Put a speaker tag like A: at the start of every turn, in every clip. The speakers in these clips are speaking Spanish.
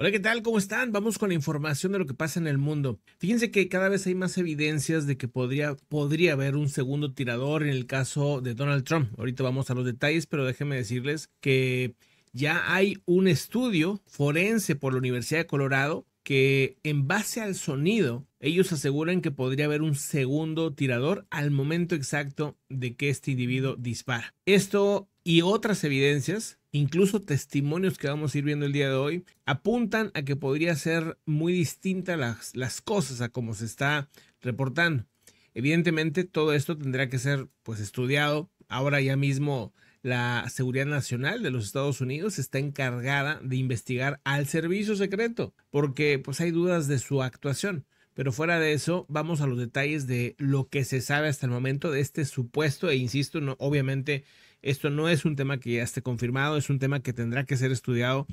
A: Hola, ¿qué tal? ¿Cómo están? Vamos con la información de lo que pasa en el mundo. Fíjense que cada vez hay más evidencias de que podría, podría haber un segundo tirador en el caso de Donald Trump. Ahorita vamos a los detalles, pero déjenme decirles que ya hay un estudio forense por la Universidad de Colorado que en base al sonido, ellos aseguran que podría haber un segundo tirador al momento exacto de que este individuo dispara. Esto y otras evidencias incluso testimonios que vamos a ir viendo el día de hoy, apuntan a que podría ser muy distinta las, las cosas a como se está reportando. Evidentemente, todo esto tendrá que ser pues estudiado. Ahora ya mismo la Seguridad Nacional de los Estados Unidos está encargada de investigar al servicio secreto, porque pues hay dudas de su actuación. Pero fuera de eso, vamos a los detalles de lo que se sabe hasta el momento de este supuesto, e insisto, no, obviamente esto no es un tema que ya esté confirmado, es un tema que tendrá que ser estudiado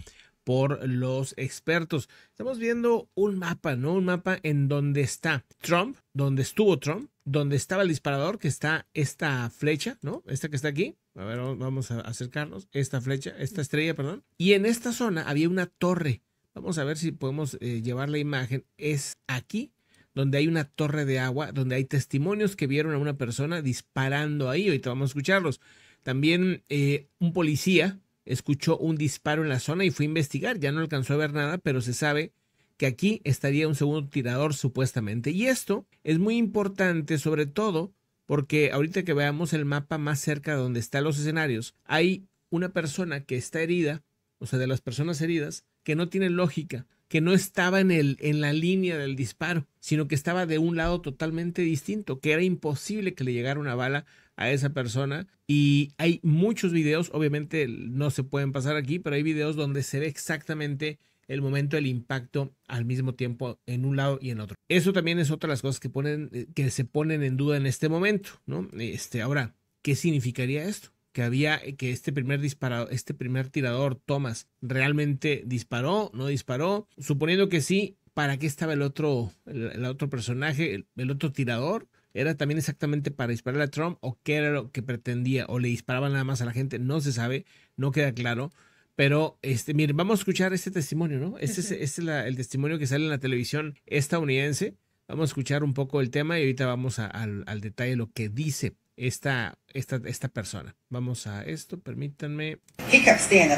A: por los expertos. Estamos viendo un mapa, ¿no? Un mapa en donde está Trump, donde estuvo Trump, donde estaba el disparador, que está esta flecha, ¿no? Esta que está aquí. A ver, vamos a acercarnos. Esta flecha, esta estrella, perdón. Y en esta zona había una torre. Vamos a ver si podemos eh, llevar la imagen. Es aquí donde hay una torre de agua, donde hay testimonios que vieron a una persona disparando ahí. Ahorita vamos a escucharlos. También eh, un policía escuchó un disparo en la zona y fue a investigar. Ya no alcanzó a ver nada, pero se sabe que aquí estaría un segundo tirador supuestamente. Y esto es muy importante, sobre todo porque ahorita que veamos el mapa más cerca de donde están los escenarios, hay una persona que está herida, o sea, de las personas heridas, que no tiene lógica, que no estaba en, el, en la línea del disparo, sino que estaba de un lado totalmente distinto, que era imposible que le llegara una bala a esa persona. Y hay muchos videos, obviamente no se pueden pasar aquí, pero hay videos donde se ve exactamente el momento del impacto al mismo tiempo en un lado y en otro. Eso también es otra de las cosas que, ponen, eh, que se ponen en duda en este momento, ¿no? Este, ahora, ¿qué significaría esto? Que había que este primer disparado, este primer tirador, Thomas, realmente disparó, no disparó. Suponiendo que sí, ¿para qué estaba el otro, el, otro personaje, el otro tirador? ¿Era también exactamente para disparar a Trump o qué era lo que pretendía? ¿O le disparaban nada más a la gente? No se sabe, no queda claro. Pero, este, miren, vamos a escuchar este testimonio, ¿no? Este es, este el testimonio que sale en la televisión estadounidense. Vamos a escuchar un poco el tema y ahorita vamos al, detalle de lo que dice esta, esta, esta persona. Vamos a esto, permítanme. He kept standing.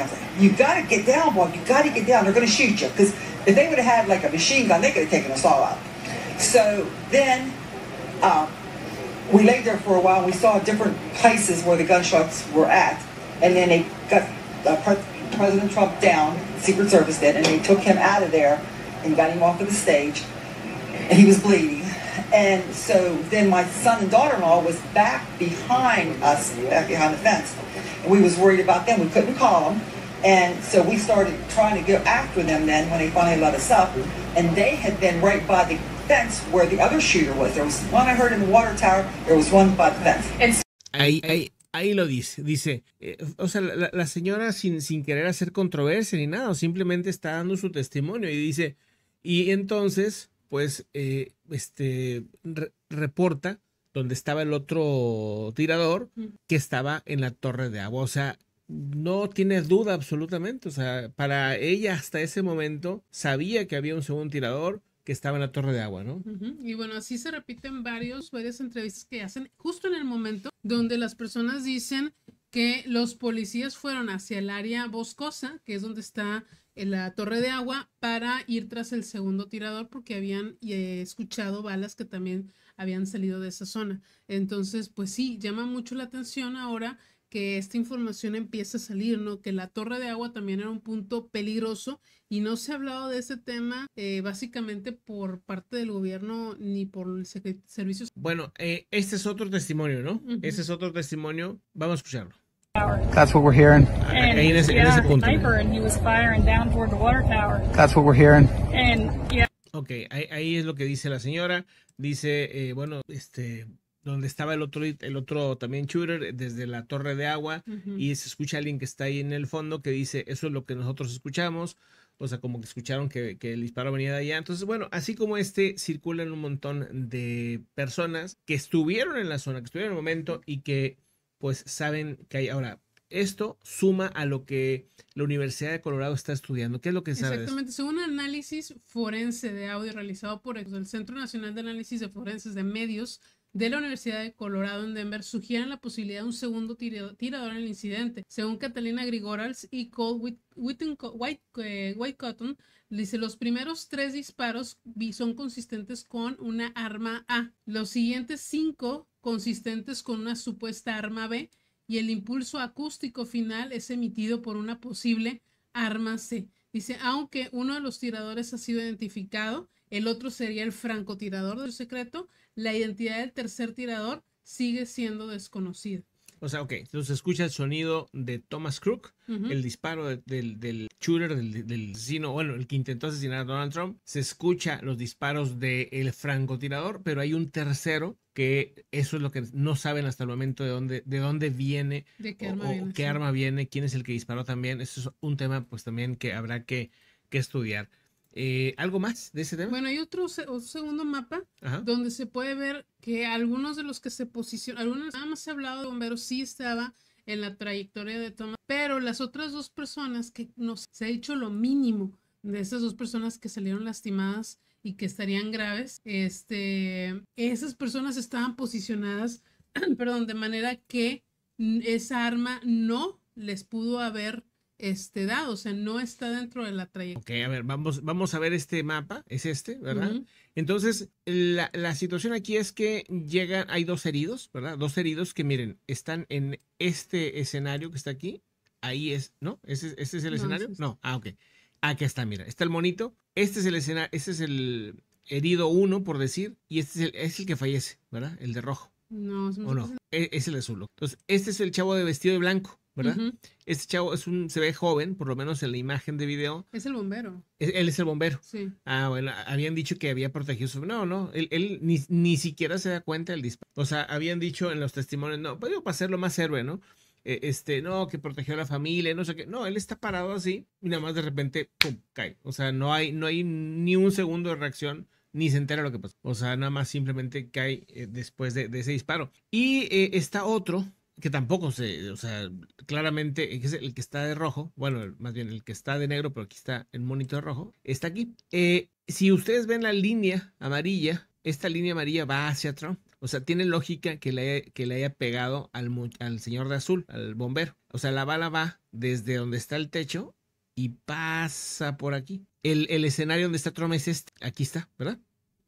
A: get down, boy. You gotta get down. They're gonna shoot you. Because would have like a machine gun, they could have taken us all out. So then Uh, we laid there for a while. We saw different places where the gunshots were at, and then they got uh, Pre President Trump down. Secret Service did, and they took him out of there and got him off of the stage. And he was bleeding. And so then my son and daughter-in-law was back behind us, back behind the fence. And we was worried about them. We couldn't call them. And so we started trying to go after them then when they finally let us up. And they had been right by the ahí, ahí, ahí lo dice. Dice, eh, o sea, la, señora sin, sin querer hacer controversia ni nada, simplemente está dando su testimonio y dice, y entonces, pues, eh, este, reporta donde estaba el otro tirador mm. que estaba en la torre de agua. O sea, no tiene duda absolutamente. O sea, para ella hasta ese momento sabía que había un segundo tirador, que estaba en la torre de agua, ¿no?
B: Y bueno, así se repiten varios, varias entrevistas que hacen justo en el momento donde las personas dicen que los policías fueron hacia el área boscosa, que es donde está eh, la torre de agua, para ir tras el segundo tirador porque habían eh, escuchado balas que también habían salido de esa zona. Entonces, pues sí, llama mucho la atención ahora que esta información empieza a salir, ¿no? Que la torre de agua también era un punto peligroso y no se ha hablado de ese tema eh, básicamente por parte del gobierno ni por el servicio.
A: Bueno, eh, este es otro testimonio, ¿no? Uh Este es otro testimonio. Vamos a escucharlo.
B: That's what we're hearing. And, ah, en ese, yeah, en ese punto.
A: And he was firing down toward the water tower. That's what we're hearing. And, yeah. Ok, ahí, ahí, es lo que dice la señora. Dice, eh, bueno, este, donde estaba el otro, el otro también shooter desde la torre de agua y se escucha alguien que está ahí en el fondo que dice, eso es lo que nosotros escuchamos, o sea, como que escucharon que, el disparo venía de allá. Entonces, bueno, así como este, circulan un montón de personas que estuvieron en la zona, que estuvieron en el momento y que pues saben que hay ahora. Esto suma a lo que la Universidad de Colorado está estudiando. ¿Qué es lo que sabes? Exactamente.
B: Según un análisis forense de audio realizado por el Centro Nacional de Análisis de Forenses de Medios de la Universidad de Colorado en Denver sugieren la posibilidad de un segundo tirador en el incidente. Según Catalina Grigorals y Cole eh, Cotton. dice, los primeros tres disparos son consistentes con una arma A, los siguientes cinco consistentes con una supuesta arma B y el impulso acústico final es emitido por una posible arma C. Dice, aunque uno de los tiradores ha sido identificado, el otro sería el francotirador del secreto, la identidad del tercer tirador sigue siendo desconocida.
A: O sea, ok, entonces escucha el sonido de Thomas Crook, el disparo del, shooter, del, asesino, bueno, el que intentó asesinar a Donald Trump, se escucha los disparos del el francotirador, pero hay un tercero que eso es lo que no saben hasta el momento de dónde, de dónde viene, de qué, arma, o, viene, qué arma viene, quién es el que disparó también. Eso es un tema pues también que habrá que, que estudiar. Eh, ¿Algo más de ese tema? Bueno,
B: hay otro, segundo mapa donde se puede ver que algunos de los que se posicionaron algunos nada más se ha hablado de bomberos, sí estaba en la trayectoria de toma pero las otras dos personas que nos se ha hecho lo mínimo de esas dos personas que salieron lastimadas y que estarían graves, este, esas personas estaban posicionadas, perdón, de manera que mm, esa arma no les pudo haber este, dado, o sea, no está dentro de la trayectoria.
A: Ok, a ver, vamos, vamos a ver este mapa, es este, ¿verdad? Entonces, la, situación aquí es que llegan, hay dos heridos, ¿verdad? Dos heridos que miren, están en este escenario que está aquí, ahí es, ¿no? ¿Ese, es el escenario? No, este. ah, ok. Aquí está, mira, está el monito, este es el escenario, este es el herido uno, por decir, y este es el, que fallece, ¿verdad? El de rojo. No, es, ¿O no? E, es el azul. Entonces, este es el chavo de vestido de blanco. ¿verdad? Este chavo es un, se ve joven, por lo menos en la imagen de video.
B: Es el bombero. E, él
A: es el bombero. Sí. Ah, bueno, habían dicho que había protegido su... No, no, él, ni, ni, siquiera se da cuenta del disparo. O sea, habían dicho en los testimonios, no, pues digo, para lo más héroe, ¿no? E, este, no, que protegió a la familia, no sé qué. No, él está parado así y nada más de repente, pum, cae. O sea, no hay, no hay ni un segundo de reacción ni se entera lo que pasa O sea, nada más simplemente cae eh, después de, ese disparo. Y eh, está otro que tampoco se, o sea, claramente el que está de rojo, bueno, más bien el que está de negro, pero aquí está el monitor rojo, está aquí. Eh, si ustedes ven la línea amarilla, esta línea amarilla va hacia Trump. O sea, tiene lógica que le haya, que le haya pegado al, al señor de azul, al bombero. O sea, la bala va desde donde está el techo y pasa por aquí. El, el escenario donde está Trump es este. Aquí está, ¿verdad?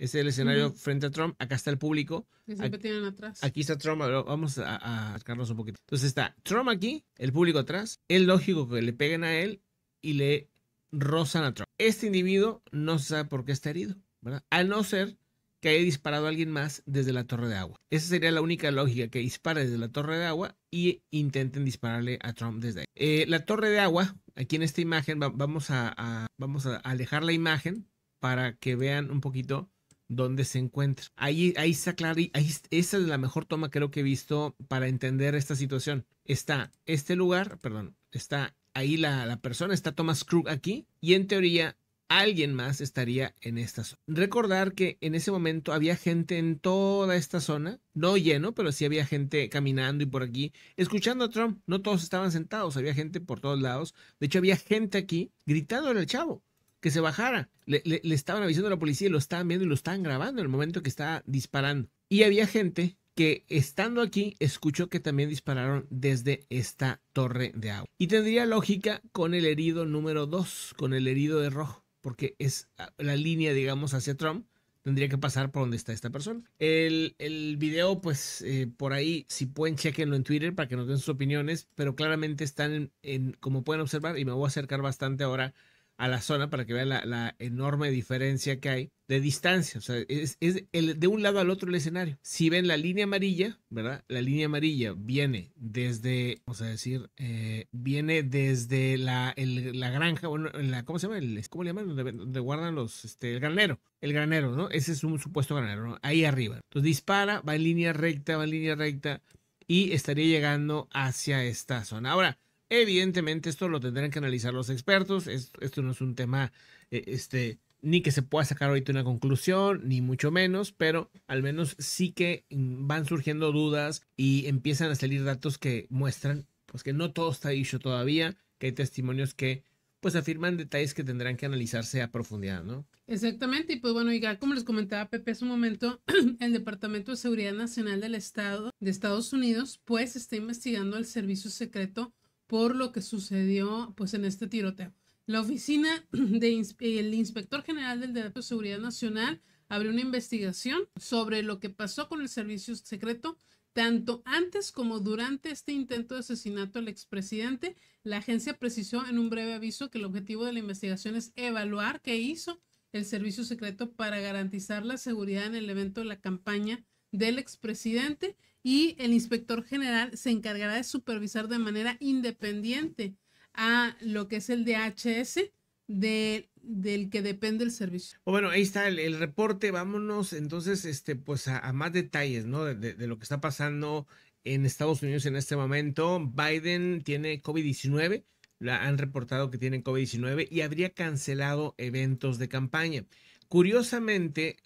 A: es el escenario frente a Trump, acá está el público.
B: siempre aquí, tienen atrás. Aquí
A: está Trump, vamos a, acercarnos un poquito. Entonces está Trump aquí, el público atrás, es lógico que le peguen a él y le rozan a Trump. Este individuo no sabe por qué está herido, ¿verdad? A no ser que haya disparado a alguien más desde la torre de agua. Esa sería la única lógica, que dispare desde la torre de agua y intenten dispararle a Trump desde ahí. Eh, la torre de agua, aquí en esta imagen, vamos, a, vamos a alejar la imagen para que vean un poquito donde se encuentra. Ahí, ahí está claro, ahí, esa es la mejor toma creo que he visto para entender esta situación. Está este lugar, perdón, está ahí la, persona, está Thomas Krug aquí, y en teoría alguien más estaría en esta zona. Recordar que en ese momento había gente en toda esta zona, no lleno, pero sí había gente caminando y por aquí, escuchando a Trump. No todos estaban sentados, había gente por todos lados. De hecho, había gente aquí gritando en el chavo que se bajara. Le, estaban avisando a la policía lo estaban viendo y lo estaban grabando en el momento que estaba disparando. Y había gente que estando aquí escuchó que también dispararon desde esta torre de agua. Y tendría lógica con el herido número 2, con el herido de rojo, porque es ah, la línea, digamos, hacia Trump. Tendría que pasar por donde está esta persona. El, el video, pues eh, por ahí, si pueden, chequenlo en Twitter para que nos den sus opiniones, pero claramente están en, como pueden observar, y me voy a acercar bastante ahora a la zona para que vean la, enorme diferencia que hay de distancia. O sea, es, el, de un lado al otro el escenario. Si ven la línea amarilla, ¿verdad? La línea amarilla viene desde, vamos a decir, eh, viene desde la, la granja, bueno, la, ¿cómo se llama? ¿Cómo le llaman? Donde, donde, guardan los, este, el granero. El granero, ¿no? Ese es un supuesto granero, ¿no? Ahí arriba. Entonces dispara, va en línea recta, va en línea recta y estaría llegando hacia esta zona. Ahora, Evidentemente esto lo tendrán que analizar los expertos, esto, no es un tema eh, este, ni que se pueda sacar ahorita una conclusión, ni mucho menos, pero al menos sí que mm, van surgiendo dudas y empiezan a salir datos que muestran pues que no todo está dicho todavía, que hay testimonios que pues afirman detalles que tendrán que analizarse a profundidad, ¿no?
B: Exactamente, y pues bueno, ya como les comentaba Pepe hace un momento, el Departamento de Seguridad Nacional del Estado de Estados Unidos pues está investigando el servicio secreto por lo que sucedió pues en este tiroteo. La oficina del inspector general del Departamento de Seguridad Nacional abrió una investigación sobre lo que pasó con el servicio secreto tanto antes como durante este intento de asesinato al expresidente. La agencia precisó en un breve aviso que el objetivo de la investigación es evaluar qué hizo el servicio secreto para garantizar la seguridad en el evento de la campaña del expresidente y el inspector general se encargará de supervisar de manera independiente a lo que es el DHS de, del que depende el servicio.
A: Oh, bueno, ahí está el, reporte, vámonos entonces este, pues a, más detalles ¿no? de, lo que está pasando en Estados Unidos en este momento. Biden tiene COVID-19, la han reportado que tiene COVID-19 y habría cancelado eventos de campaña. Curiosamente,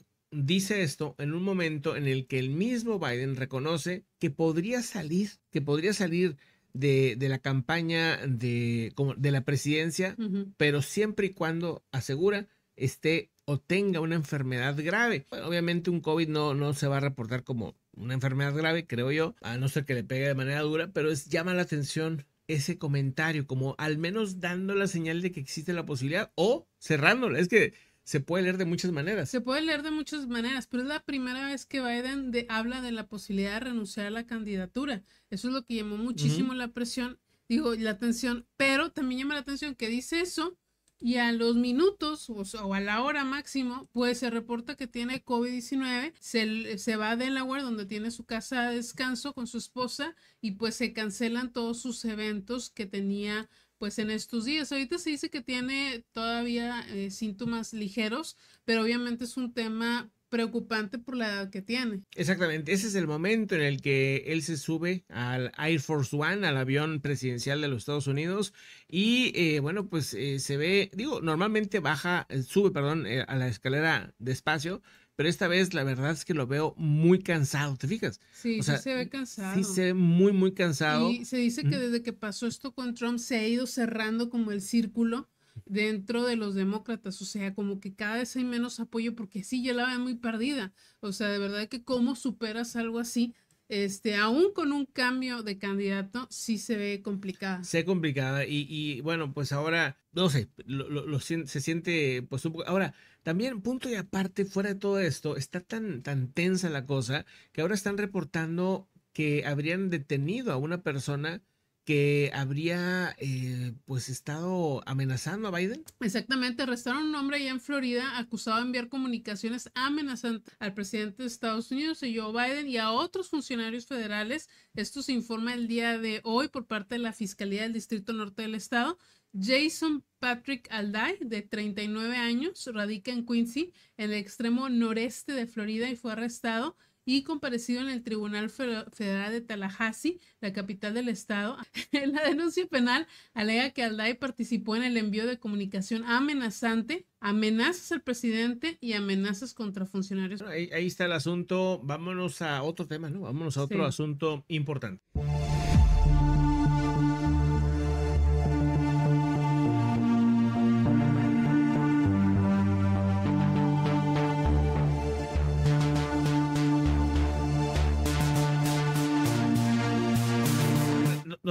A: dice esto en un momento en el que el mismo Biden reconoce que podría salir, que podría salir de, la campaña de, de la presidencia, pero siempre y cuando asegura esté o tenga una enfermedad grave. obviamente un COVID no, no se va a reportar como una enfermedad grave, creo yo, a no ser que le pegue de manera dura, pero llama la atención ese comentario, como al menos dando la señal de que existe la posibilidad o cerrándola. Es que se puede leer de muchas maneras.
B: Se puede leer de muchas maneras, pero es la primera vez que Biden habla de la posibilidad de renunciar a la candidatura. Eso es lo que llamó muchísimo la presión, digo, la atención, pero también llama la atención que dice eso y a los minutos o, a la hora máximo, pues se reporta que tiene COVID-19, se, se va a Delaware donde tiene su casa de descanso con su esposa y pues se cancelan todos sus eventos que tenía pues en estos días. Ahorita se dice que tiene todavía eh, síntomas ligeros, pero obviamente es un tema preocupante por la edad que tiene.
A: Exactamente, ese es el momento en el que él se sube al Air Force One, al avión presidencial de los Estados Unidos, y eh, bueno, pues eh, se ve, digo, normalmente baja, sube, perdón, a la escalera despacio, pero esta vez la verdad es que lo veo muy cansado, ¿te fijas? Sí, sí se ve eh,
B: cansado. Sí se
A: ve muy, muy cansado. Y
B: se dice que desde que pasó esto con Trump se ha ido cerrando como el círculo dentro de los demócratas, o sea, como que cada vez hay menos apoyo porque sí, yo la veo muy perdida, o sea, de verdad que cómo superas algo así, este, aún con un cambio de candidato, sí se ve complicada.
A: Se ve complicada y, bueno, pues ahora, no sé, lo, se siente pues un poco, ahora, también, punto y aparte, fuera de todo esto, está tan, tan tensa la cosa que ahora están reportando que habrían detenido a una persona que habría eh, pues estado amenazando a Biden.
B: Exactamente, arrestaron a un hombre allá en Florida acusado de enviar comunicaciones amenazantes al presidente de Estados Unidos, y Joe Biden, y a otros funcionarios federales. Esto se informa el día de hoy por parte de la Fiscalía del Distrito Norte del Estado. Jason Patrick Alday, de 39 años, radica en Quincy, en el extremo noreste de Florida, y fue arrestado y comparecido en el Tribunal Federal de Tallahassee, la capital del estado. En la denuncia penal alega que Alday participó en el envío de comunicación amenazante, amenazas al presidente y amenazas contra funcionarios. Ahí,
A: está el asunto. Vámonos a otro tema, ¿no? Vámonos a otro asunto importante.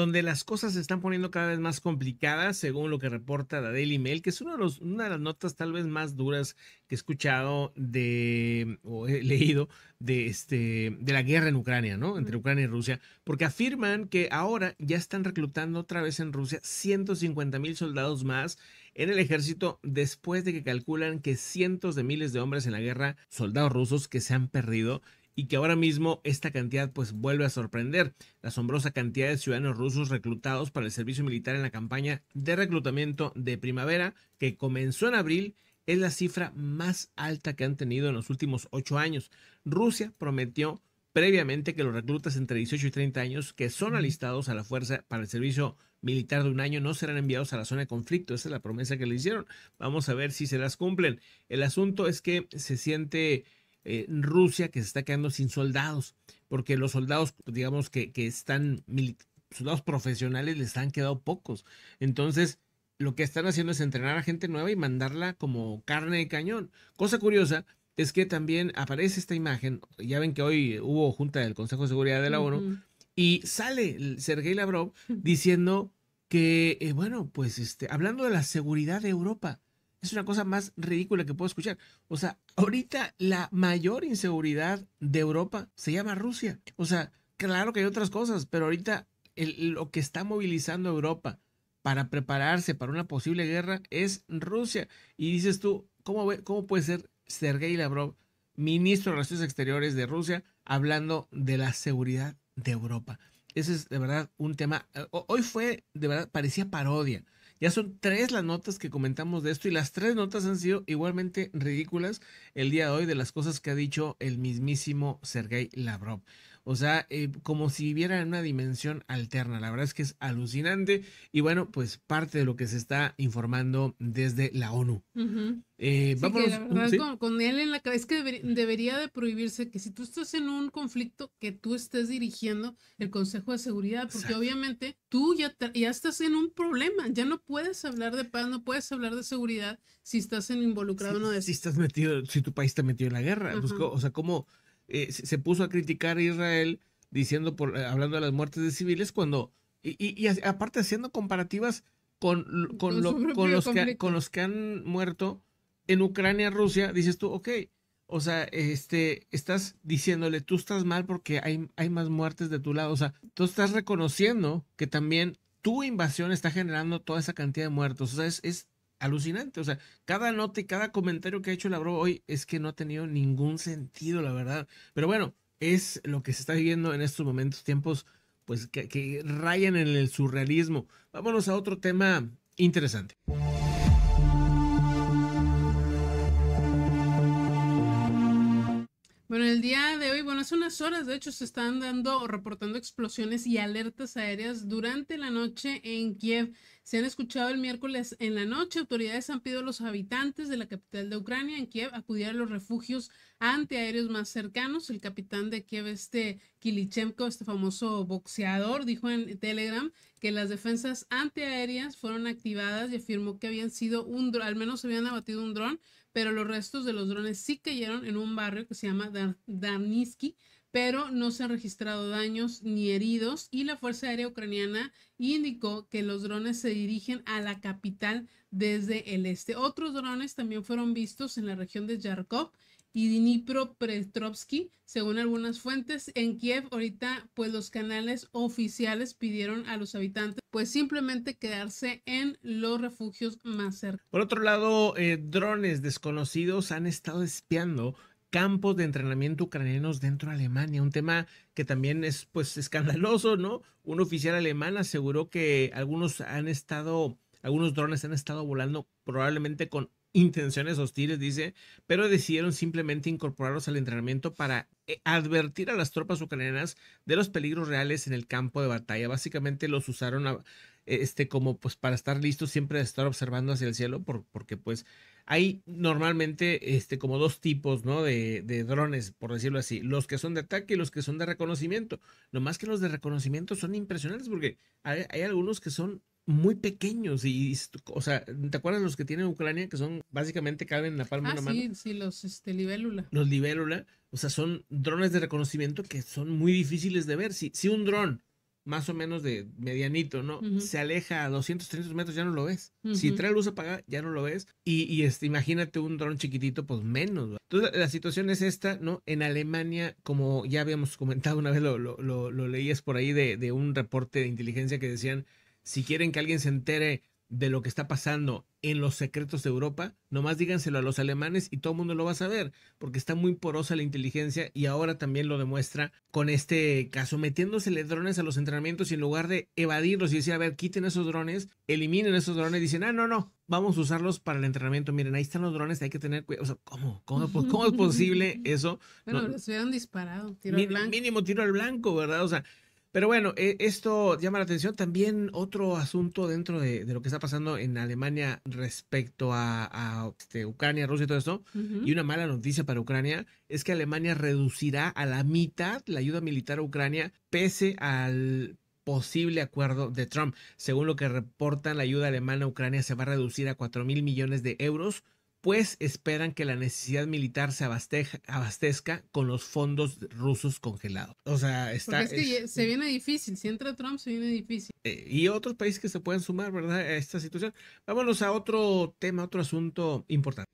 A: donde las cosas se están poniendo cada vez más complicadas, según lo que reporta la Daily Mail, que es de los, una de las notas tal vez más duras que he escuchado de, o he leído de, este, de la guerra en Ucrania, ¿no? Entre Ucrania y Rusia, porque afirman que ahora ya están reclutando otra vez en Rusia 150 mil soldados más en el ejército después de que calculan que cientos de miles de hombres en la guerra, soldados rusos que se han perdido y que ahora mismo esta cantidad pues vuelve a sorprender. La asombrosa cantidad de ciudadanos rusos reclutados para el servicio militar en la campaña de reclutamiento de primavera que comenzó en abril es la cifra más alta que han tenido en los últimos ocho años. Rusia prometió previamente que los reclutas entre 18 y 30 años que son alistados a la fuerza para el servicio militar de un año no serán enviados a la zona de conflicto. Esa es la promesa que le hicieron. Vamos a ver si se las cumplen. El asunto es que se siente eh, Rusia que se está quedando sin soldados, porque los soldados, digamos, que, que están, soldados profesionales les han quedado pocos. Entonces, lo que están haciendo es entrenar a gente nueva y mandarla como carne de cañón. Cosa curiosa es que también aparece esta imagen, ya ven que hoy hubo junta del Consejo de Seguridad de la ONU, y sale Sergei Lavrov diciendo que, eh, bueno, pues este, hablando de la seguridad de Europa, es una cosa más ridícula que puedo escuchar. O sea, ahorita la mayor inseguridad de Europa se llama Rusia. O sea, claro que hay otras cosas, pero ahorita lo que está movilizando Europa para prepararse para una posible guerra es Rusia. Y dices tú, ¿cómo, cómo puede ser Sergei Lavrov, ministro de Relaciones Exteriores de Rusia, hablando de la seguridad de Europa? Ese es de verdad un tema. Eh, hoy fue, de verdad, parecía parodia. Ya son tres las notas que comentamos de esto y las tres notas han sido igualmente ridículas el día de hoy de las cosas que ha dicho el mismísimo Sergei Lavrov. O sea, eh, como si viviera en una dimensión alterna. La verdad es que es alucinante. Y bueno, pues parte de lo que se está informando desde la ONU. Eh,
B: con, él en la cabeza es que debería de prohibirse que si tú estás en un conflicto, que tú estés dirigiendo el Consejo de Seguridad, porque obviamente tú ya, ya estás en un problema. Ya no puedes hablar de paz, no puedes hablar de seguridad si estás en involucrado en de
A: Si estás metido, si tu país está metido en la guerra. o sea, ¿cómo? Eh, se puso a criticar a Israel diciendo por, eh, hablando de las muertes de civiles cuando y, aparte haciendo comparativas con, con, los que, con, los que, han muerto en Ucrania, Rusia, dices tú, ok, o sea, este, estás diciéndole, tú estás mal porque hay, hay más muertes de tu lado, o sea, tú estás reconociendo que también tu invasión está generando toda esa cantidad de muertos, o sea, es alucinante. O sea, cada nota y cada comentario que ha hecho bro hoy es que no ha tenido ningún sentido, la verdad. Pero bueno, es lo que se está viviendo en estos momentos, tiempos pues que, que rayan en el surrealismo. Vámonos a otro tema interesante.
B: Bueno, el día de hoy, bueno, hace unas horas, de hecho, se están dando o reportando explosiones y alertas aéreas durante la noche en Kiev. Se han escuchado el miércoles en la noche. Autoridades han pedido a los habitantes de la capital de Ucrania, en Kiev, acudir a los refugios antiaéreos más cercanos. El capitán de Kiev, este Kilichenko, este famoso boxeador, dijo en Telegram que las defensas antiaéreas fueron activadas y afirmó que habían sido un dron, al menos habían abatido un dron, pero los restos de los drones sí cayeron en un barrio que se llama Darnitsky, pero no se han registrado daños ni heridos y la Fuerza Aérea Ucraniana indicó que los drones se dirigen a la capital desde el este. Otros drones también fueron vistos en la región de Yarkov y Dnipro Petrovsky, según algunas fuentes. En Kiev ahorita pues los canales oficiales pidieron a los habitantes pues simplemente quedarse en los refugios más cercanos.
A: Por otro lado, eh, drones desconocidos han estado espiando campos de entrenamiento ucranianos dentro de Alemania, un tema que también es pues escandaloso, ¿no? Un oficial alemán aseguró que algunos han estado algunos drones han estado volando probablemente con intenciones hostiles, dice, pero decidieron simplemente incorporarlos al entrenamiento para eh, advertir a las tropas ucranianas de los peligros reales en el campo de batalla. Básicamente los usaron este, como pues para estar listos siempre de estar observando hacia el cielo, porque pues hay normalmente este, como dos tipos ¿no? de, drones, por decirlo así, los que son de ataque y los que son de reconocimiento. Lo más que los de reconocimiento son impresionantes porque hay algunos que son muy pequeños y, o sea, ¿te acuerdas los que tienen Ucrania que son básicamente caben en la palma de ah, una mano?
B: Sí, sí, los este, libélula. Los
A: libélula, o sea, son drones de reconocimiento que son muy difíciles de ver. Si, si un dron más o menos de medianito, ¿no? Se aleja a 200, 300 metros, ya no lo ves. Si trae luz apagada, ya no lo ves. Y, este, imagínate un dron chiquitito, pues menos. Entonces, la, situación es esta, ¿no? En Alemania, como ya habíamos comentado una vez, lo, lo, lo, leías por ahí de, de un reporte de inteligencia que decían si quieren que alguien se entere de lo que está pasando en los secretos de Europa, nomás díganselo a los alemanes y todo el mundo lo va a saber, porque está muy porosa la inteligencia y ahora también lo demuestra con este caso, metiéndosele drones a los entrenamientos y en lugar de evadirlos y decir, a ver, quiten esos drones, eliminen esos drones, dicen, ah, no, no, vamos a usarlos para el entrenamiento, miren, ahí están los drones, hay que tener cuidado, o sea, ¿cómo? es posible eso? Bueno, no,
B: hubieran disparado, tiro al blanco.
A: Mínimo tiro al blanco, ¿verdad? O sea, pero bueno, eh, esto llama la atención. También otro asunto dentro de, lo que está pasando en Alemania respecto a, este, Ucrania, Rusia y todo esto. Y una mala noticia para Ucrania es que Alemania reducirá a la mitad la ayuda militar a Ucrania pese al posible acuerdo de Trump. Según lo que reportan, la ayuda alemana a Ucrania se va a reducir a 4 mil millones de euros pues esperan que la necesidad militar se abasteja, abastezca con los fondos rusos congelados. O sea, está... es que
B: se viene difícil, si entra Trump se viene difícil.
A: Eh, y otros países que se pueden sumar, ¿verdad? A esta situación. Vámonos a otro tema, otro asunto importante.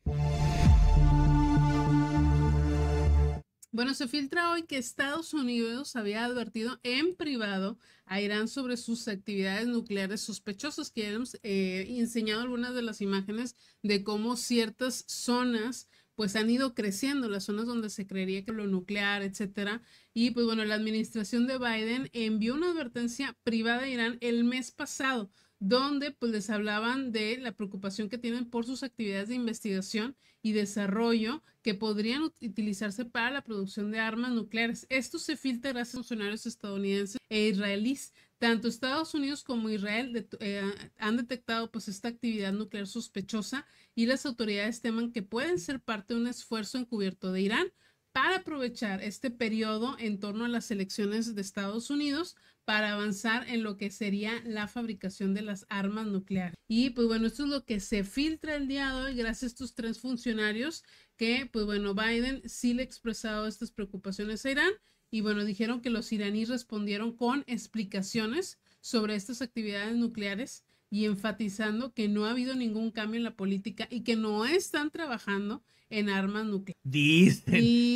B: Bueno, se filtra hoy que Estados Unidos había advertido en privado a Irán sobre sus actividades nucleares sospechosas, que hemos eh, enseñado algunas de las imágenes de cómo ciertas zonas pues han ido creciendo, las zonas donde se creería que lo nuclear, etcétera. Y pues bueno, la administración de Biden envió una advertencia privada a Irán el mes pasado donde pues les hablaban de la preocupación que tienen por sus actividades de investigación y desarrollo que podrían utilizarse para la producción de armas nucleares. Esto se filtra gracias a funcionarios estadounidenses e israelíes. Tanto Estados Unidos como Israel eh, han detectado pues esta actividad nuclear sospechosa y las autoridades teman que pueden ser parte de un esfuerzo encubierto de Irán para aprovechar este periodo en torno a las elecciones de Estados Unidos para avanzar en lo que sería la fabricación de las armas nucleares. Y pues bueno, esto es lo que se filtra el día de hoy gracias a estos tres funcionarios que pues bueno, Biden sí le ha expresado estas preocupaciones a Irán y bueno, dijeron que los iraníes respondieron con explicaciones sobre estas actividades nucleares y enfatizando que no ha habido ningún cambio en la política y que no están trabajando en armas nucleares.
A: Dicen,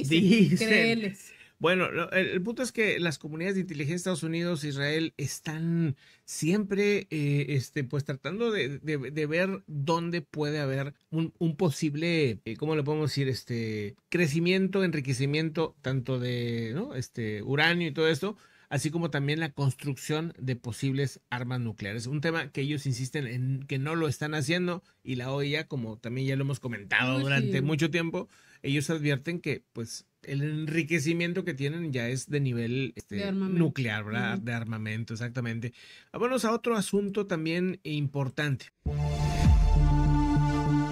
A: dicen, bueno, el, punto es que las comunidades de inteligencia de Estados Unidos e Israel están siempre eh, este, pues tratando de, ver dónde puede haber un, posible, eh, ¿cómo le podemos decir? Este crecimiento, enriquecimiento, tanto de ¿no? este, uranio y todo esto, así como también la construcción de posibles armas nucleares. Un tema que ellos insisten en que no lo están haciendo y la OEA, como también ya lo hemos comentado durante mucho tiempo, ellos advierten que pues el enriquecimiento que tienen ya es de nivel este, nuclear, De armamento, exactamente. Vámonos a otro asunto también importante.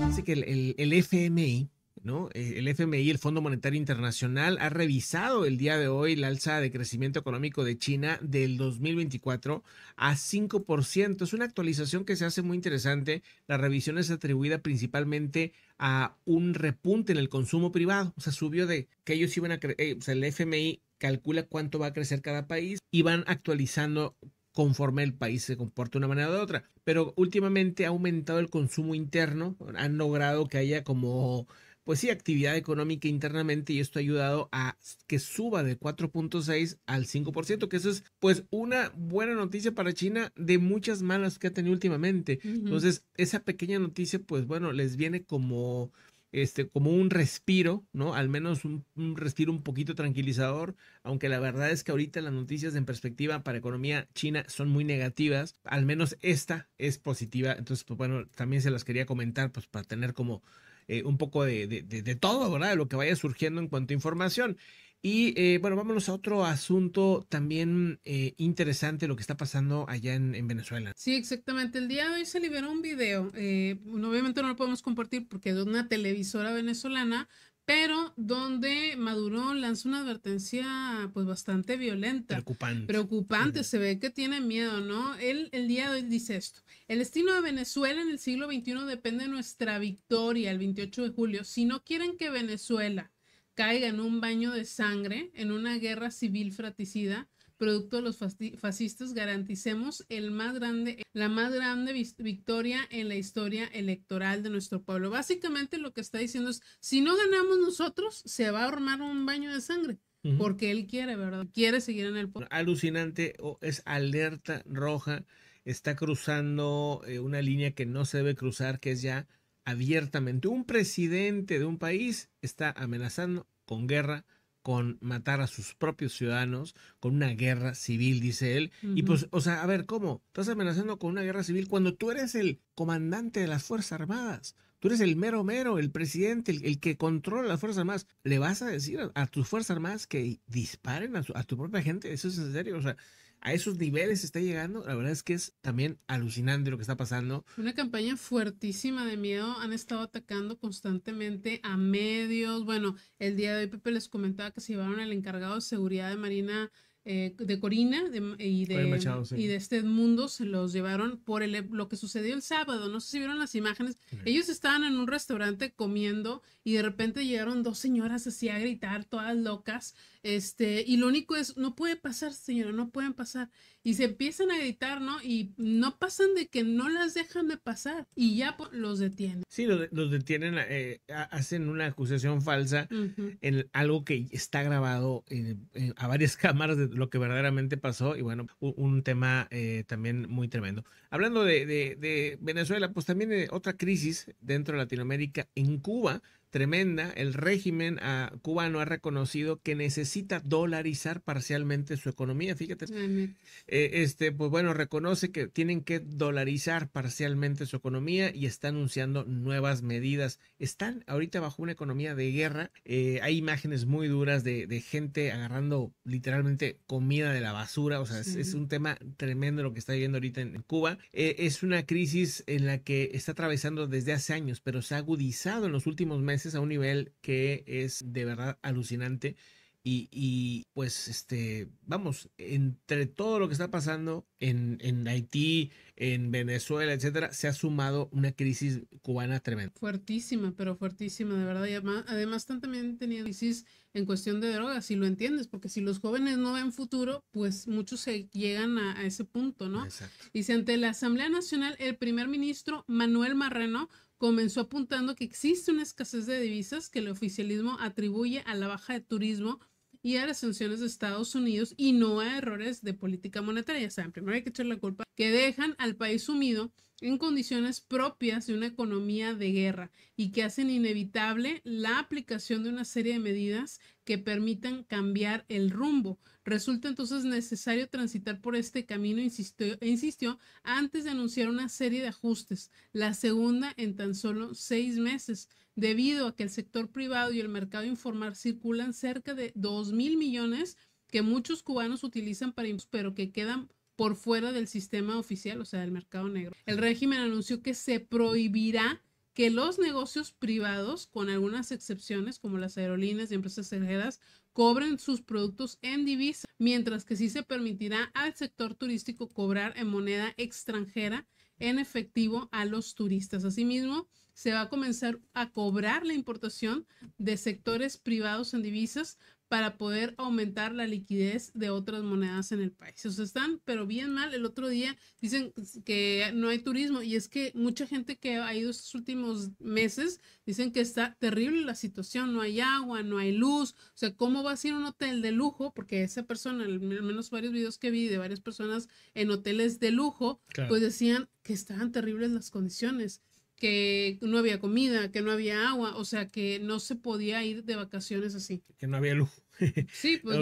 A: Así que el FMI ¿no? Eh, el FMI, el Fondo Monetario Internacional, ha revisado el día de hoy la alza de crecimiento económico de China del 2024 a 5%. Es una actualización que se hace muy interesante. La revisión es atribuida principalmente a un repunte en el consumo privado. O sea, subió de que ellos iban a crecer, eh, o sea, el FMI calcula cuánto va a crecer cada país y van actualizando conforme el país se comporta de una manera u otra. Pero últimamente ha aumentado el consumo interno, han logrado que haya como pues sí, actividad económica internamente y esto ha ayudado a que suba de 4.6 al 5%, que eso es pues una buena noticia para China de muchas malas que ha tenido últimamente. Entonces, esa pequeña noticia, pues bueno, les viene como este, como un respiro, ¿no? Al menos un, un, respiro un poquito tranquilizador, aunque la verdad es que ahorita las noticias en perspectiva para economía china son muy negativas, al menos esta es positiva, entonces, pues bueno, también se las quería comentar, pues para tener como eh, un poco de, todo, ¿verdad? De lo que vaya surgiendo en cuanto a información. Y eh, bueno, vámonos a otro asunto también eh, interesante, lo que está pasando allá en, Venezuela.
B: Sí, exactamente. El día de hoy se liberó un video. obviamente no lo podemos compartir porque es una televisora venezolana, pero donde Maduro lanza una advertencia pues bastante violenta. Preocupante. Preocupante, se ve que tiene miedo, ¿no? Él el día de hoy dice esto, el destino de Venezuela en el siglo XXI depende de nuestra victoria el 28 de julio. Si no quieren que Venezuela caiga en un baño de sangre, en una guerra civil fratricida, producto de los fascistas, garanticemos el más grande, la más grande victoria en la historia electoral de nuestro pueblo. Básicamente lo que está diciendo es, si no ganamos nosotros, se va a armar un baño de sangre. Porque él quiere, ¿verdad? Quiere seguir en el poder.
A: Alucinante, o es alerta roja, está cruzando eh, una línea que no se debe cruzar, que es ya abiertamente. Un presidente de un país está amenazando con guerra con matar a sus propios ciudadanos, con una guerra civil, dice él. Y pues, o sea, a ver, ¿cómo? Estás amenazando con una guerra civil cuando tú eres el comandante de las Fuerzas Armadas. Tú eres el mero mero, el presidente, el, que controla las Fuerzas Armadas. ¿Le vas a decir a, tus Fuerzas Armadas que disparen a, a, tu propia gente? Eso es en serio. O sea, a esos niveles está llegando, la verdad es que es también alucinante lo que está pasando.
B: Una campaña fuertísima de miedo, han estado atacando constantemente a medios. Bueno, el día de hoy Pepe les comentaba que se llevaron al encargado de seguridad de Marina. Eh, de Corina y, de, y de este mundo se los llevaron por el, lo que sucedió el sábado. No sé si vieron las imágenes. Ellos estaban en un restaurante comiendo y de repente llegaron dos señoras así a gritar, todas locas. Este, y lo único es, no puede pasar, señora, no pueden pasar. Y se empiezan a editar, ¿no? Y no pasan de que no las dejan de pasar y ya los detienen.
A: Sí, los, detienen, eh, hacen una acusación falsa en algo que está grabado a varias cámaras de lo que verdaderamente pasó y bueno, un, tema eh, también muy tremendo. Hablando de, Venezuela, pues también eh, otra crisis dentro de Latinoamérica, en Cuba tremenda, el régimen ah, cubano ha reconocido que necesita dolarizar parcialmente su economía. Fíjate, eh, este, pues bueno, reconoce que tienen que dolarizar parcialmente su economía y está anunciando nuevas medidas. Están ahorita bajo una economía de guerra. Eh, hay imágenes muy duras de, gente agarrando literalmente comida de la basura. O sea, es, un tema tremendo lo que está viviendo ahorita en, Cuba. Eh, es una crisis en la que está atravesando desde hace años, pero se ha agudizado en los últimos meses a un nivel que es de verdad alucinante. Y, pues, este, vamos, entre todo lo que está pasando en, en, Haití, en Venezuela, etcétera, se ha sumado una crisis cubana tremenda.
B: Fuertísima, pero fuertísima, de verdad. Y además, también tenía crisis en cuestión de drogas, si lo entiendes, porque si los jóvenes no ven futuro, pues muchos se llegan a, ese punto, ¿no? Exacto. Dice, ante la Asamblea Nacional, el primer ministro Manuel Marreno comenzó apuntando que existe una escasez de divisas que el oficialismo atribuye a la baja de turismo y a las sanciones de Estados Unidos y no a errores de política monetaria. O sea, primero hay que echar la culpa que dejan al país sumido en condiciones propias de una economía de guerra y que hacen inevitable la aplicación de una serie de medidas que permitan cambiar el rumbo. Resulta entonces necesario transitar por este camino, insistió, e insistió, antes de anunciar una serie de ajustes, la segunda en tan solo seis meses, debido a que el sector privado y el mercado informal circulan cerca de dos mil millones que muchos cubanos utilizan para pero que quedan por fuera del sistema oficial, o sea, del mercado negro. El régimen anunció que se prohibirá que los negocios privados, con algunas excepciones como las aerolíneas y empresas extranjeras, cobren sus productos en divisa, mientras que sí se permitirá al sector turístico cobrar en moneda extranjera en efectivo a los turistas. Asimismo, se va a comenzar a cobrar la importación de sectores privados en divisas para poder aumentar la liquidez de otras monedas en el país. O sea, están, pero bien mal. El otro día dicen que no hay turismo y es que mucha gente que ha ido estos últimos meses dicen que está terrible la situación. No hay agua, no hay luz. O sea, ¿cómo va a ser un hotel de lujo? Porque esa persona, al menos varios videos que vi de varias personas en hoteles de lujo, pues decían que estaban terribles las condiciones que no había comida, que no había agua, o sea, que no se podía ir de vacaciones así.
A: Que no había lujo.
B: Sí, pues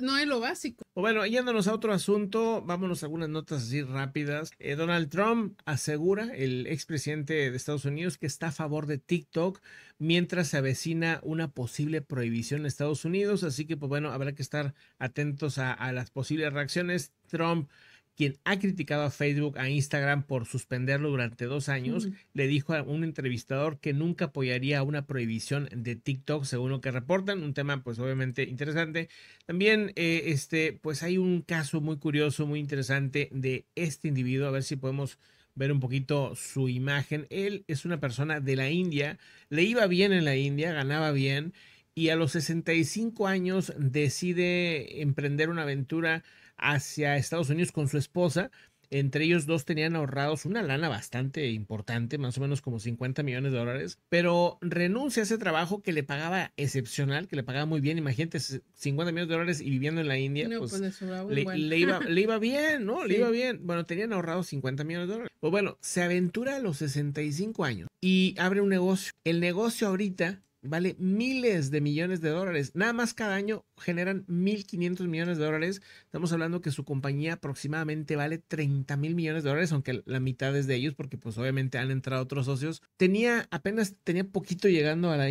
B: no, es lo básico.
A: bueno, yéndonos a otro asunto, vámonos a algunas notas así rápidas. Eh, Donald Trump asegura, el expresidente de Estados Unidos, que está a favor de TikTok mientras se avecina una posible prohibición en Estados Unidos. Así que, pues bueno, habrá que estar atentos a, a las posibles reacciones. Trump quien ha criticado a Facebook, a Instagram por suspenderlo durante dos años, le dijo a un entrevistador que nunca apoyaría una prohibición de TikTok, según lo que reportan. Un tema, pues, obviamente interesante. También, eh, este, pues, hay un caso muy curioso, muy interesante de este individuo. A ver si podemos ver un poquito su imagen. Él es una persona de la India, le iba bien en la India, ganaba bien y a los 65 años decide emprender una aventura hacia Estados Unidos con su esposa. Entre ellos dos tenían ahorrados una lana bastante importante, más o menos como 50 millones de dólares, pero renuncia a ese trabajo que le pagaba excepcional, que le pagaba muy bien. Imagínate, 50 millones de dólares y viviendo en la India, pues, le, iba, le, iba, bien, ¿no? Le iba bien. Bueno, tenían ahorrados 50 millones de dólares. Pues bueno, se aventura a los 65 años y abre un negocio. El negocio ahorita vale miles de millones de dólares. Nada más cada año generan 1.500 millones de dólares. Estamos hablando que su compañía aproximadamente vale 30 mil millones de dólares, aunque la mitad es de ellos, porque pues obviamente han entrado otros socios. Tenía apenas, tenía poquito llegando a,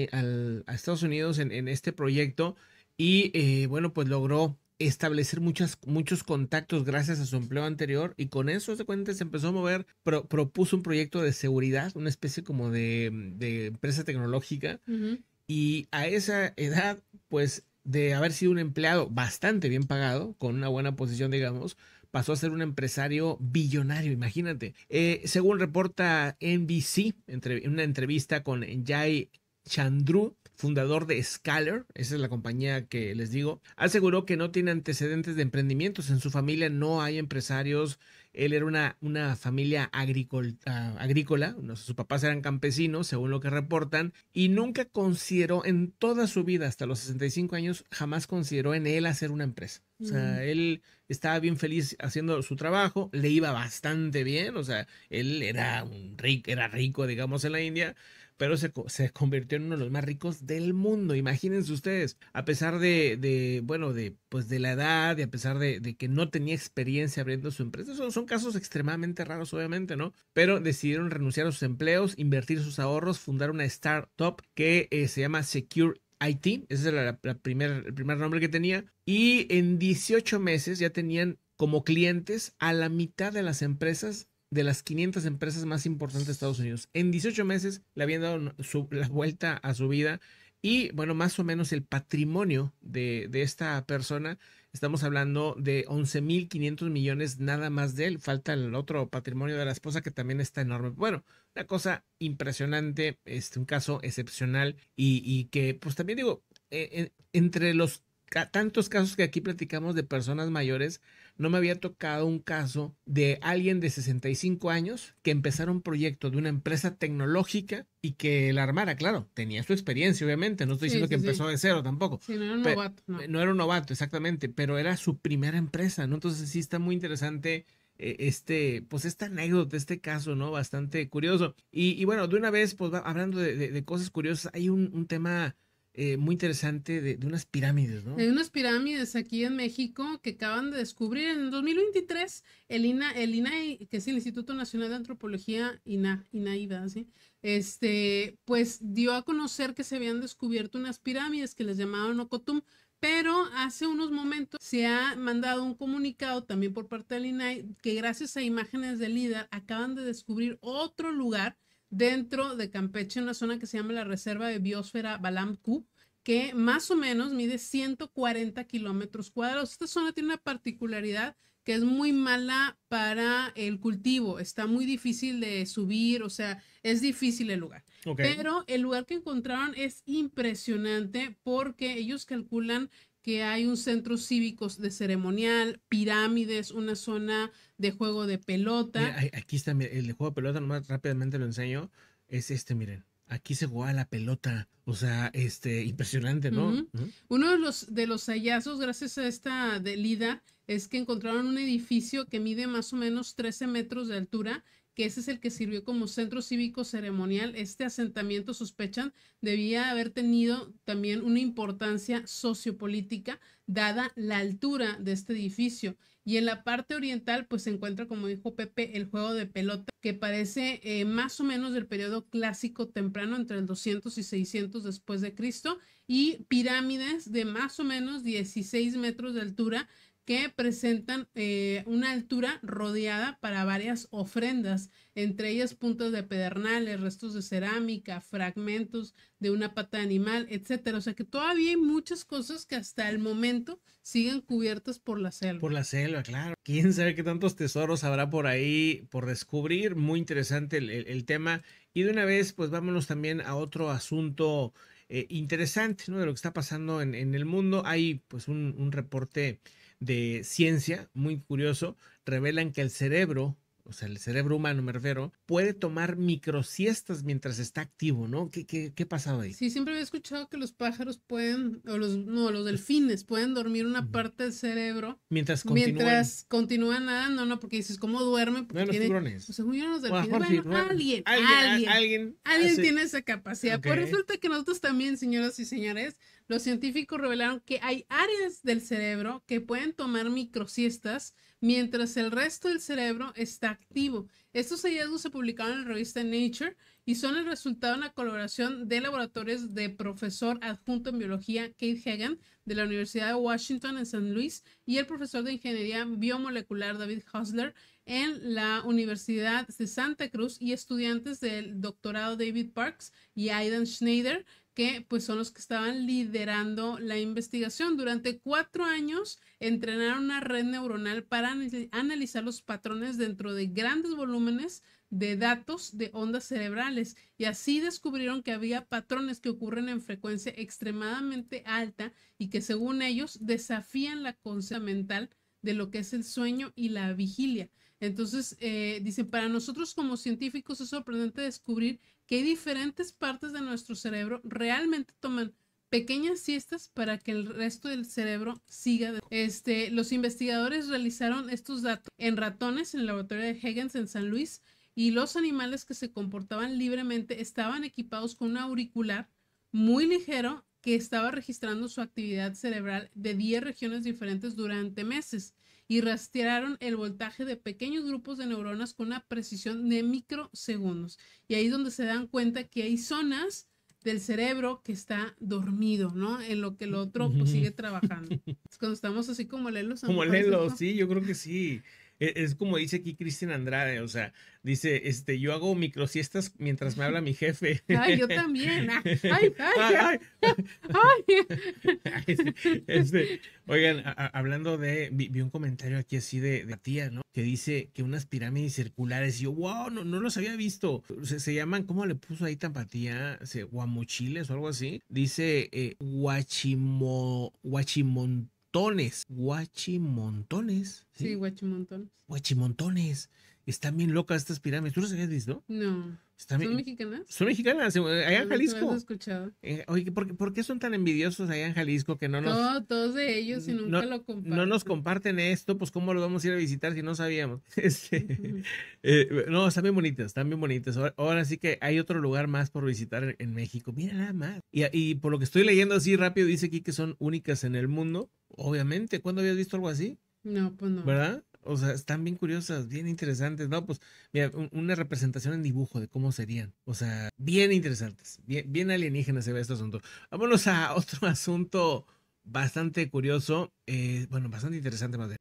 A: Estados Unidos en, este proyecto y eh, bueno, pues logró establecer muchos contactos gracias a su empleo anterior y con eso de se empezó a mover, propuso un proyecto de seguridad, una especie como de, empresa tecnológica y a esa edad, pues de haber sido un empleado bastante bien pagado, con una buena posición, digamos, pasó a ser un empresario billonario, imagínate. Eh, según reporta NBC, entre, en una entrevista con Jay Chandru, fundador de Scalar, esa es la compañía que les digo, aseguró que no tiene antecedentes de emprendimientos. En su familia no hay empresarios. Él era una, una familia ah, agrícola, no sus papás eran campesinos, según lo que reportan, y nunca consideró en toda su vida, hasta los 65 años, jamás consideró en él hacer una empresa. O sea, mm. él estaba bien feliz haciendo su trabajo, le iba bastante bien, o sea, él era, un rico, era rico, digamos, en la India, pero se, convirtió en uno de los más ricos del mundo. Imagínense ustedes, a pesar de, bueno, de, pues de la edad y a pesar de, que no tenía experiencia abriendo su empresa, son, son casos extremadamente raros, obviamente, ¿no? Pero decidieron renunciar a sus empleos, invertir sus ahorros, fundar una startup que eh, se llama Secure IT, ese era el primer nombre que tenía, y en 18 meses ya tenían como clientes a la mitad de las empresas de las 500 empresas más importantes de Estados Unidos. En 18 meses le habían dado la vuelta a su vida y, bueno, más o menos el patrimonio de, esta persona. Estamos hablando de 11.500 millones nada más de él. Falta el otro patrimonio de la esposa que también está enorme. Bueno, una cosa impresionante, este, un caso excepcional y, que, pues también digo, eh, eh, entre los tantos casos que aquí platicamos de personas mayores, no me había tocado un caso de alguien de 65 años que empezara un proyecto de una empresa tecnológica y que la armara, claro, tenía su experiencia, obviamente, no estoy diciendo que empezó de cero tampoco. no era un novato. exactamente, pero era su primera empresa, ¿no? Entonces sí está muy interesante eh, este, pues esta anécdota, este caso, ¿no? Bastante curioso. Y, bueno, de una vez, pues hablando de, cosas curiosas, hay un tema eh, muy interesante de, unas pirámides, ¿no? De
B: unas pirámides aquí en México que acaban de descubrir en 2023 el INA, el INAI, que es el Instituto Nacional de Antropología INA, INAI, ¿sí? Este, pues dio a conocer que se habían descubierto unas pirámides que les llamaban Ocotum, pero hace unos momentos se ha mandado un comunicado también por parte del INAI que gracias a imágenes del líder acaban de descubrir otro lugar dentro de Campeche, en una zona que se llama la Reserva de Biosfera Balamku, que más o menos mide 140 kilómetros cuadrados. Esta zona tiene una particularidad que es muy mala para el cultivo, está muy difícil de subir, o sea, es difícil el lugar. Pero el lugar que encontraron es impresionante porque ellos calculan que hay un centro cívico de ceremonial, pirámides, una zona de juego de pelota.
A: aquí está, el de juego de pelota, nomás rápidamente lo enseño. Es este, miren. Aquí se juega la pelota, o sea, este, impresionante, ¿no?
B: Uno de los, de los hallazgos, gracias a esta delida es que encontraron un edificio que mide más o menos 13 metros de altura que ese es el que sirvió como centro cívico ceremonial. Este asentamiento, sospechan, debía haber tenido también una importancia sociopolítica, dada la altura de este edificio. Y en la parte oriental, pues se encuentra, como dijo Pepe, el juego de pelota, que parece eh, más o menos del periodo clásico temprano, entre el 200 y 600 después de Cristo, y pirámides de más o menos 16 metros de altura que presentan eh, una altura rodeada para varias ofrendas, entre ellas puntos de pedernales, restos de cerámica, fragmentos de una pata de animal, etc. O sea que todavía hay muchas cosas que hasta el momento siguen cubiertas por la selva.
A: Por la selva, claro. Quién sabe qué tantos tesoros habrá por ahí por descubrir. Muy interesante el, tema. Y de una vez, pues vámonos también a otro asunto. Eh, interesante, ¿no? De lo que está pasando en, el mundo. Hay pues un reporte de ciencia, muy curioso, revelan que el cerebro o sea, el cerebro humano, me refiero, puede tomar microsiestas mientras está activo, ¿no? ¿Qué, qué, qué pasaba ahí?
B: Sí, siempre había escuchado que los pájaros pueden, o los, no, los delfines pueden dormir una parte del cerebro.
A: Mientras continúan. Mientras
B: continúan nadando, ¿no? Porque dices, ¿cómo duerme Porque tiene los O los delfines. alguien, alguien, alguien. tiene esa capacidad. Por Pues resulta que nosotros también, señoras y señores, los científicos revelaron que hay áreas del cerebro que pueden tomar microsiestas mientras el resto del cerebro está activo. Estos hallazgos se publicaron en la revista Nature y son el resultado de una colaboración de laboratorios de profesor adjunto en biología Kate Hagan de la Universidad de Washington en San Luis y el profesor de ingeniería biomolecular David Hosler en la Universidad de Santa Cruz y estudiantes del doctorado David Parks y Aidan Schneider que pues son los que estaban liderando la investigación. Durante cuatro años entrenaron una red neuronal para analizar los patrones dentro de grandes volúmenes de datos de ondas cerebrales y así descubrieron que había patrones que ocurren en frecuencia extremadamente alta y que según ellos desafían la conciencia mental de lo que es el sueño y la vigilia. Entonces, eh, dice, para nosotros como científicos es sorprendente descubrir que diferentes partes de nuestro cerebro realmente toman pequeñas siestas para que el resto del cerebro siga. Este, los investigadores realizaron estos datos en ratones en el laboratorio de Higgins en San Luis y los animales que se comportaban libremente estaban equipados con un auricular muy ligero que estaba registrando su actividad cerebral de 10 regiones diferentes durante meses y rastrearon el voltaje de pequeños grupos de neuronas con una precisión de microsegundos. Y ahí es donde se dan cuenta que hay zonas del cerebro que está dormido, ¿no? En lo que el otro pues, sigue trabajando. cuando estamos así como lelos. Como lelos,
A: sí, yo creo que sí. E-, es, como dice aquí Cristian Andrade, o sea, dice, este, yo hago micro siestas mientras me habla mi jefe. Ay, yo también. Ah, ay, ay,
B: ay. Este,
A: oigan, hablando de, vi, un comentario aquí así de, de tía, ¿no? Que dice que unas pirámides circulares, yo, wow, no, no los había visto. Se, llaman, ¿cómo le puso ahí tampatía? Se, guamochiles o algo así. Dice, eh, guachimo, Guachimontones. Guachimontones. Sí,
B: guachimontones.
A: Guachimontones. Están bien locas estas pirámides. ¿Tú las sabías visto? No. ¿Son mexicanas? Son mexicanas, eh, allá en Jalisco. escuchado. Eh, oye, ¿por, qué son tan envidiosos allá en Jalisco que no nos... No,
B: todos de ellos y nunca lo comparten.
A: No nos comparten esto, pues cómo lo vamos a ir a visitar si no sabíamos. Este, eh, no, están bien bonitas, están bien bonitas. Ahora, sí que hay otro lugar más por visitar en, México. Mira nada más. Y, y, por lo que estoy leyendo así rápido, dice aquí que son únicas en el mundo. Obviamente, ¿cuándo habías visto algo así?
B: No, pues no. ¿Verdad?
A: O sea, están bien curiosas, bien interesantes, ¿no? Pues, mira, una representación en dibujo de cómo serían. O sea, bien interesantes, bien, bien alienígena se ve este asunto. Vámonos a otro asunto bastante curioso, eh, bueno, bastante interesante más de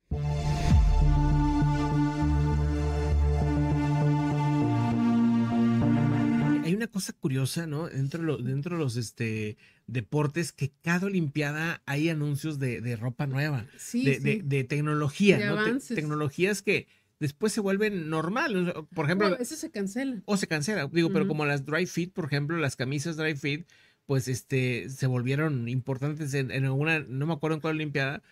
A: una cosa curiosa, ¿no? Dentro de, dentro los este, deportes, que cada Olimpiada hay anuncios de, ropa nueva, de, de, tecnología, ¿no? tecnologías que después se vuelven normal. Por ejemplo. eso
B: se cancela.
A: O se cancela. Digo, pero como las dry fit, por ejemplo, las camisas dry fit, pues este, se volvieron importantes en, en alguna, no me acuerdo en cuál Olimpiada,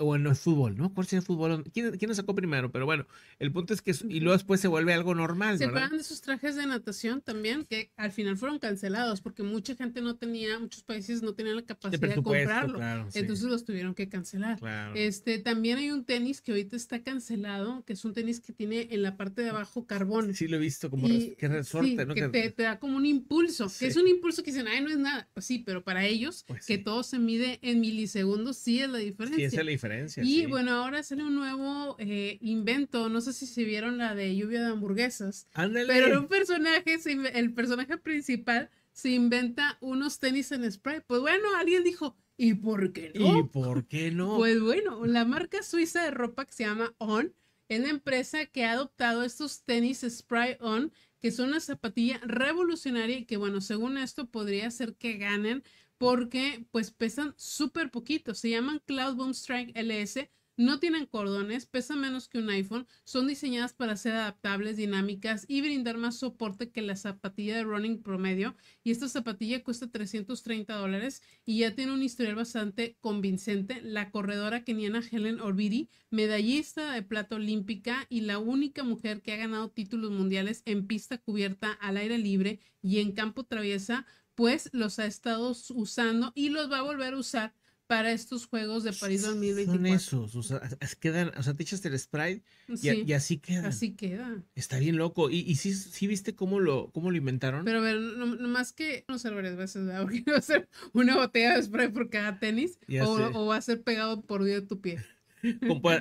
A: o en el fútbol, ¿no? ¿Cuál sería el fútbol? ¿Quién, lo sacó primero? Pero bueno, el punto es que. Y luego después se vuelve algo normal. Se pagan
B: esos trajes de natación también, que al final fueron cancelados, porque mucha gente no tenía, muchos países no tenían la capacidad de, comprarlo. entonces los tuvieron que cancelar. Este, también hay un tenis que ahorita está cancelado, que es un tenis que tiene en la parte de abajo carbón.
A: Sí, lo he visto, como que resorte, Que te,
B: da como un impulso, que es un impulso que dicen, ay, no es nada. Pues sí, pero para ellos, pues que todo se mide en milisegundos, sí es la diferencia la
A: diferencia. Y bueno,
B: ahora sale un nuevo eh, invento. No sé si se vieron la de lluvia de hamburguesas.
A: Pero un
B: personaje, el personaje principal se inventa unos tenis en spray. Pues bueno, alguien dijo, ¿y por qué no? ¿Y
A: por qué no? Pues bueno,
B: la marca suiza de ropa que se llama On es la empresa que ha adoptado estos tenis spray On, que son una zapatilla revolucionaria y que bueno, según esto podría ser que ganen porque pues pesan súper poquito. Se llaman Cloud Boom Strike LS. No tienen cordones, pesan menos que un iPhone, son diseñadas para ser adaptables, dinámicas y brindar más soporte que la zapatilla de running promedio. Y esta zapatilla cuesta 330 dólares y ya tiene un historial bastante convincente. La corredora keniana Helen Orbiri, medallista de plata olímpica y la única mujer que ha ganado títulos mundiales en pista cubierta al aire libre y en campo traviesa, pues los ha estado usando y los va a volver a usar para estos juegos de París 2024.
A: Son esos, o sea, te echaste el sprite y, así queda. Así queda. Está bien loco. Y, si viste cómo lo, cómo lo inventaron. Pero
B: a ver, nomás que no sé varias veces, va a ser una botella de spray por cada tenis o, va a ser pegado por día de tu pie.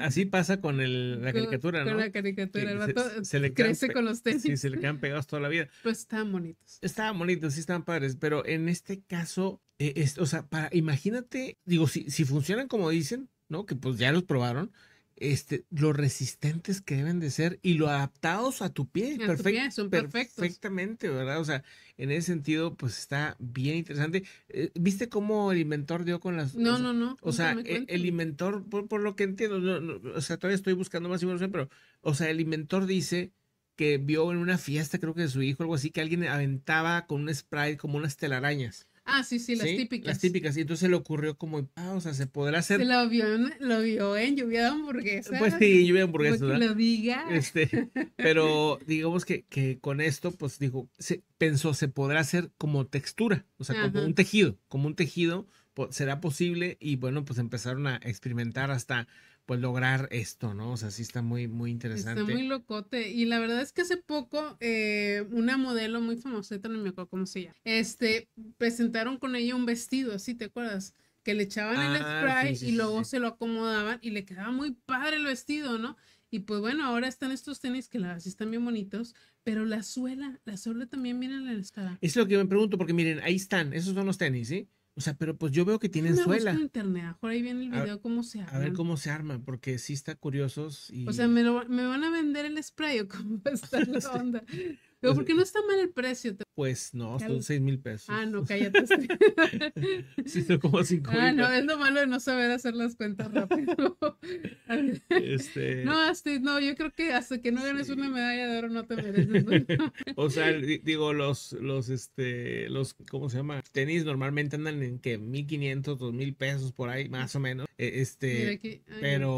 A: Así pasa con la caricatura, ¿no? Con la caricatura, el vato se, eh, crece con los tenis. Y se le quedan pegados toda la vida.
B: Pues están bonitos.
A: Estaban bonitos, sí están padres, pero en este caso, eh, o sea, para, imagínate, digo, si, si funcionan como dicen, ¿no? Que pues ya los probaron, este, lo resistentes que deben de ser y lo adaptados a tu pie. A son perfectos. Perfectamente, ¿verdad? O sea, en ese sentido, pues está bien interesante. Eh, ¿Viste cómo el inventor dio con las... No, no, no. O sea, e-, el, inventor, por, lo que entiendo, o sea, todavía estoy buscando más información, pero, o sea, el inventor dice que vio en una fiesta, creo que de su hijo, algo así, que alguien aventaba con un spray como unas telarañas.
B: Ah, sí, sí, las típicas. Las
A: típicas. Y entonces le ocurrió como, ah, o sea, se podrá hacer. Se lo
B: vio, en, lo vio lluvia de hamburguesas. Pues sí, lluvia de hamburguesas. ¿verdad? Lo diga.
A: Este, pero digamos que, con esto, pues dijo, se, pensó, se podrá hacer como textura, o sea, como un tejido, como un tejido será posible y bueno, pues empezaron a experimentar hasta pues lograr esto, ¿no? O sea, sí está muy, muy interesante. Está muy
B: locote. Y la verdad es que hace poco eh, una modelo muy famosa, no me acuerdo cómo se llama, este, presentaron con ella un vestido, ¿sí te acuerdas? Que le echaban el ah, spray y luego se lo acomodaban y le quedaba muy padre el vestido, ¿no? Y pues bueno, ahora están estos tenis que la sí están bien bonitos, pero la suela, la suela también, miren la escala.
A: Es lo que me pregunto, porque miren, ahí están, esos son los tenis, ¿sí? O sea, pero pues yo veo que tienen me suela. en
B: internet, ahí viene el video a, cómo se arma. A ver
A: cómo se arma, porque sí está curiosos. Y... O sea,
B: ¿me, lo, ¿me van a vender el spray o cómo está la onda? Pero ¿por qué no está mal el precio?
A: Pues no, son seis mil pesos.
B: Ah, no, cállate. Este.
A: sí, son como cinco Ah, no, es
B: lo malo de no saber hacer las cuentas rápido.
A: este... No,
B: este, no, yo creo que hasta que no ganes una medalla de oro no te mereces.
A: o sea, digo, los, los, este, los, ¿cómo se llama? Tenis normalmente andan en que 1500, mil pesos por ahí, más o menos. E, este, pero,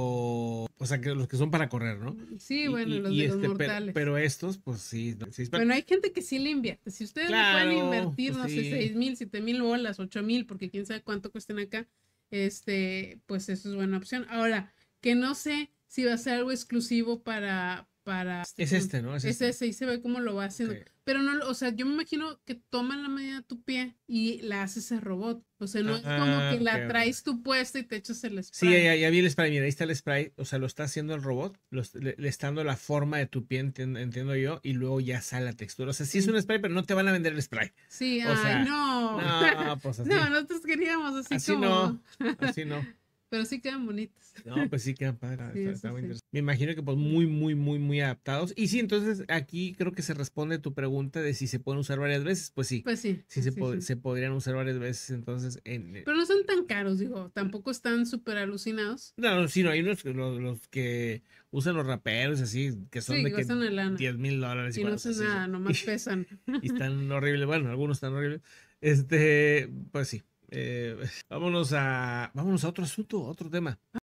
A: o sea, que los que son para correr, ¿no? Sí, bueno, los de los este, mortales. Pero, estos, pues sí,
B: bueno, hay gente que sí le invierte. Si ustedes van pueden invertir, pues no sé, seis mil, siete mil bolas, ocho mil, porque quién sabe cuánto cuesten acá, este, pues eso es buena opción. Ahora, que no sé si va a ser algo exclusivo para, para... es este, ¿no? Es, este. ese, y se ve cómo lo va haciendo. Pero no, o sea, yo me imagino que toman la medida de tu pie y la haces el robot. O sea, no es como ah, que la traes tu puesta y te echas el spray.
A: Sí, ya, vi el spray. Mira, ahí está el spray. O sea, lo está haciendo el robot. le, le, está dando la forma de tu pie, entiendo, yo. Y luego ya sale la textura. O sea, sí, es un spray, pero no te van a vender el spray. Sí, o ay, no. No, pues no,
B: nosotros queríamos así, así no. Así no. Pero sí quedan bonitos No,
A: pues sí quedan padres. Me imagino que pues muy, muy, muy, muy adaptados. Y sí, entonces aquí creo que se responde tu pregunta de si se pueden usar varias veces. Pues sí. Pues sí. Sí, se, se podrían usar varias veces. Entonces, eh, Pero
B: no son tan caros, digo. Tampoco están súper alucinados.
A: No, sí, no. Hay unos los, que usan los raperos así, que son de que 10 mil dólares. Y, no hacen nada,
B: nomás pesan. y
A: están horribles. Bueno, algunos están horribles. Este, pues sí. Eh, vámonos a vámonos a otro asunto, a otro tema.